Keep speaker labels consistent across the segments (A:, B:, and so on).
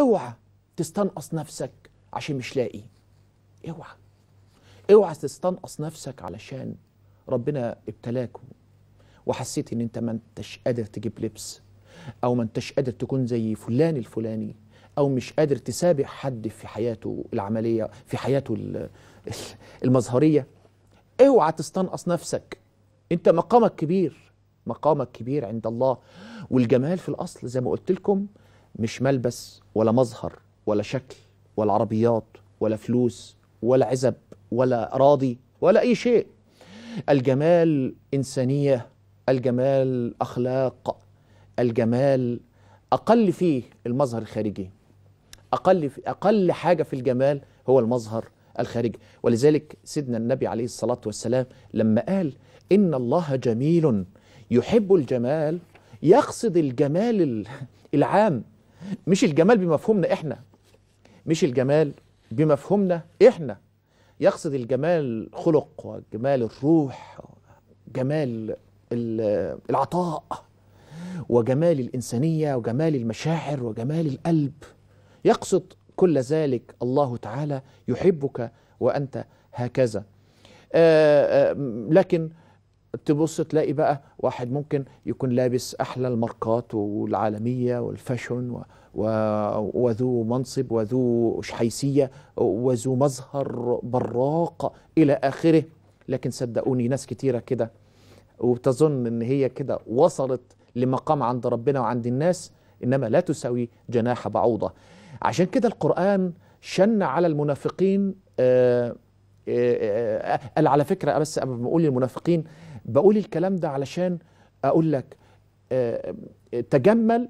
A: اوعى تستنقص نفسك عشان مش لاقي اوعى اوعى تستنقص نفسك علشان ربنا ابتلاك وحسيت ان انت ما انتش قادر تجيب لبس او ما انتش قادر تكون زي فلان الفلاني او مش قادر تسابق حد في حياته العمليه في حياته المظهريه اوعى تستنقص نفسك انت مقامك كبير مقامك كبير عند الله والجمال في الاصل زي ما قلت لكم مش ملبس ولا مظهر ولا شكل ولا عربيات ولا فلوس ولا عزب ولا أراضي ولا أي شيء الجمال إنسانية الجمال أخلاق الجمال أقل فيه المظهر الخارجي أقل في أقل حاجة في الجمال هو المظهر الخارجي ولذلك سيدنا النبي عليه الصلاة والسلام لما قال إن الله جميل يحب الجمال يقصد الجمال العام مش الجمال بمفهومنا احنا مش الجمال بمفهومنا احنا يقصد الجمال الخلق وجمال الروح جمال العطاء وجمال الإنسانية وجمال المشاعر وجمال القلب يقصد كل ذلك الله تعالى يحبك وأنت هكذا آآ آه، آآ آه، لكن تبص تلاقي بقى واحد ممكن يكون لابس احلى الماركات والعالميه والفاشن و... و... وذو منصب وذو حيثيه وذو مظهر براق الى اخره لكن صدقوني ناس كتيره كده وبتظن ان هي كده وصلت لمقام عند ربنا وعند الناس انما لا تساوي جناح بعوضه عشان كده القران شن على المنافقين آه قال آه، آه، آه، على فكره بس قبل ما اقول للمنافقين بقول الكلام ده علشان اقول لك آه، آه، تجمل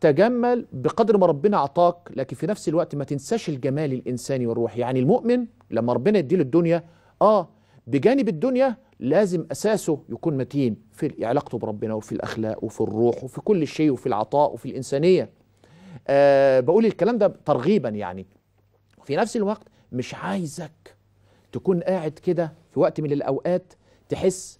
A: تجمل بقدر ما ربنا اعطاك لكن في نفس الوقت ما تنساش الجمال الانساني والروحي يعني المؤمن لما ربنا يديله الدنيا اه بجانب الدنيا لازم اساسه يكون متين في علاقته بربنا وفي الاخلاق وفي الروح وفي كل شيء وفي العطاء وفي الانسانيه آه بقول الكلام ده ترغيبا يعني في نفس الوقت مش عايزك تكون قاعد كده في وقت من الاوقات تحس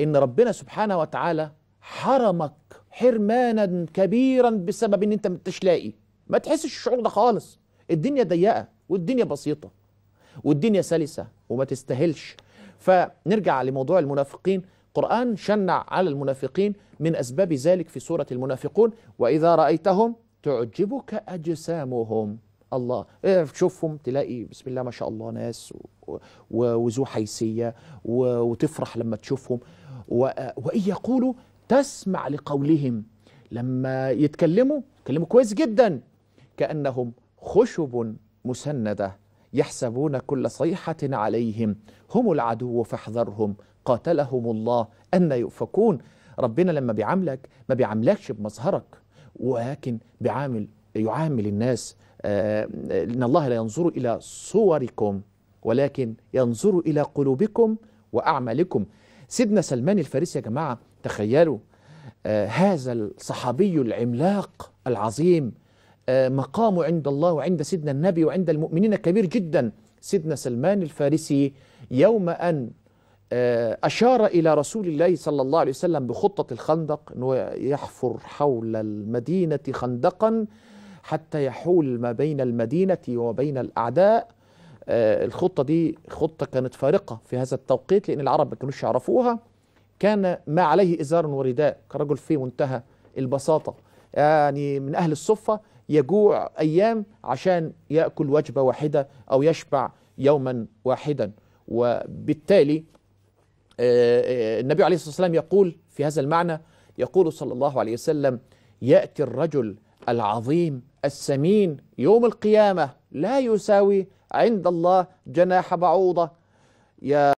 A: ان ربنا سبحانه وتعالى حرمك حرمانا كبيرا بسبب ان انت مش لاقي ما تحسش الشعور ده خالص الدنيا ضيقه والدنيا بسيطه والدنيا سلسه وما تستاهلش فنرجع لموضوع المنافقين القرآن شنع على المنافقين من أسباب ذلك في سورة المنافقون وإذا رأيتهم تعجبك أجسامهم الله تشوفهم إيه، تلاقي بسم الله ما شاء الله ناس وذو حيثية وتفرح لما تشوفهم وإن يقولوا تسمع لقولهم لما يتكلموا يتكلموا كويس جدا كأنهم خشب مسندة يحسبون كل صيحة عليهم هم العدو فاحذرهم قاتلهم الله أن يؤفكون ربنا لما بيعاملك ما بيعاملكش بمظهرك ولكن بيعامل يعامل الناس آه، إن الله لا ينظر إلى صوركم ولكن ينظر إلى قلوبكم وأعمالكم سيدنا سلمان الفارسي يا جماعة تخيلوا آه هذا الصحابي العملاق العظيم آه مقامه عند الله وعند سيدنا النبي وعند المؤمنين كبير جدا سيدنا سلمان الفارسي يوم أن آه أشار إلى رسول الله صلى الله عليه وسلم بخطة الخندق أنه يحفر حول المدينة خندقا حتى يحول ما بين المدينة وبين الأعداء آه، الخطة دي خطة كانت فارقة في هذا التوقيت لأن العرب ما كانوش يعرفوها كان ما عليه إزار ورداء كرجل في منتهى البساطة يعني من أهل الصفة يجوع أيام عشان يأكل وجبة واحدة أو يشبع يوما واحدا وبالتالي آه، آه، النبي عليه الصلاة والسلام يقول في هذا المعنى يقول صلى الله عليه وسلم يأتي الرجل العظيم السمين يوم القيامة لا يساوي عند الله جناح بعوضة يا